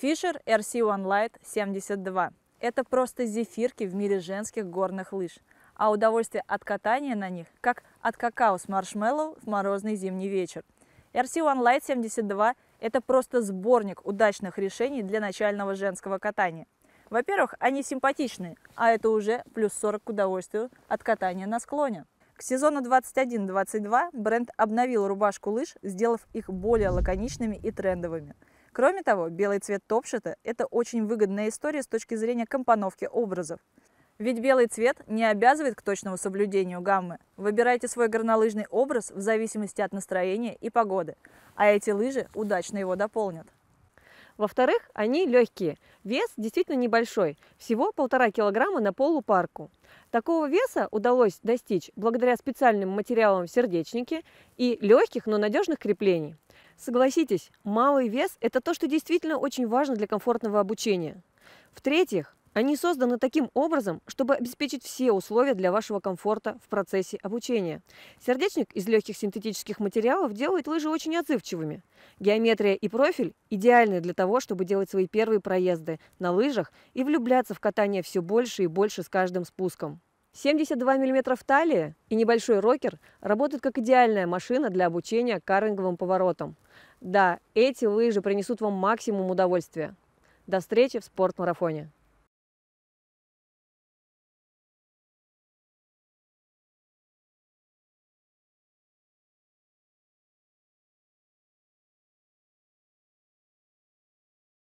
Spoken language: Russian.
Fisher RC1 Light 72. Это просто зефирки в мире женских горных лыж, а удовольствие от катания на них, как от какао с маршмеллоу в морозный зимний вечер. RC1 Light 72 – это просто сборник удачных решений для начального женского катания. Во-первых, они симпатичные, а это уже плюс 40 к удовольствию от катания на склоне. К сезону 21-22 бренд обновил рубашку лыж, сделав их более лаконичными и трендовыми – Кроме того, белый цвет топшита – это очень выгодная история с точки зрения компоновки образов. Ведь белый цвет не обязывает к точному соблюдению гаммы. Выбирайте свой горнолыжный образ в зависимости от настроения и погоды, а эти лыжи удачно его дополнят. Во-вторых, они легкие. Вес действительно небольшой, всего полтора килограмма на полупарку. Такого веса удалось достичь благодаря специальным материалам в сердечнике и легких, но надежных креплений. Согласитесь, малый вес – это то, что действительно очень важно для комфортного обучения. В-третьих, они созданы таким образом, чтобы обеспечить все условия для вашего комфорта в процессе обучения. Сердечник из легких синтетических материалов делает лыжи очень отзывчивыми. Геометрия и профиль идеальны для того, чтобы делать свои первые проезды на лыжах и влюбляться в катание все больше и больше с каждым спуском. 72 мм талии и небольшой рокер работают как идеальная машина для обучения карлинговым поворотам. Да, эти лыжи принесут вам максимум удовольствия. До встречи в спортмарафоне!